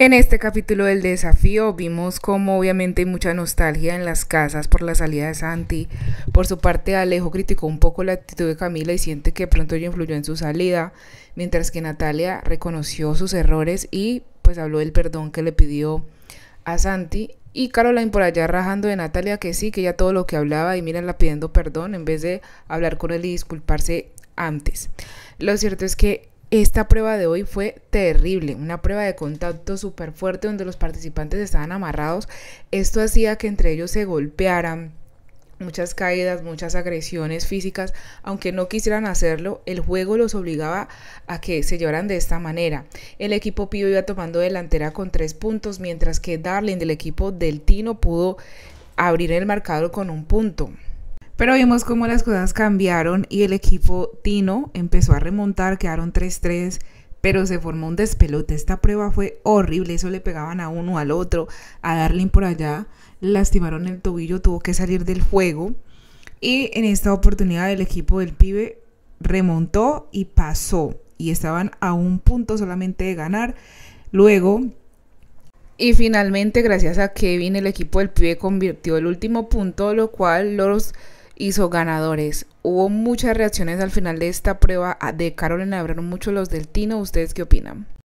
En este capítulo del desafío vimos cómo obviamente hay mucha nostalgia en las casas por la salida de Santi. Por su parte, Alejo criticó un poco la actitud de Camila y siente que pronto ella influyó en su salida, mientras que Natalia reconoció sus errores y pues habló del perdón que le pidió a Santi. Y Caroline por allá rajando de Natalia que sí, que ya todo lo que hablaba y la pidiendo perdón en vez de hablar con él y disculparse antes. Lo cierto es que esta prueba de hoy fue terrible, una prueba de contacto súper fuerte donde los participantes estaban amarrados. Esto hacía que entre ellos se golpearan, muchas caídas, muchas agresiones físicas, aunque no quisieran hacerlo, el juego los obligaba a que se llevaran de esta manera. El equipo Pío iba tomando delantera con tres puntos, mientras que Darling del equipo del Tino pudo abrir el marcador con un punto. Pero vimos cómo las cosas cambiaron y el equipo Tino empezó a remontar, quedaron 3-3 pero se formó un despelote. Esta prueba fue horrible, eso le pegaban a uno, al otro, a Darling por allá, lastimaron el tobillo, tuvo que salir del juego. Y en esta oportunidad el equipo del pibe remontó y pasó. Y estaban a un punto solamente de ganar. Luego, y finalmente, gracias a Kevin, el equipo del pibe convirtió el último punto, lo cual los hizo ganadores. Hubo muchas reacciones al final de esta prueba ah, de Carolina, hablaron mucho los del Tino. ¿Ustedes qué opinan?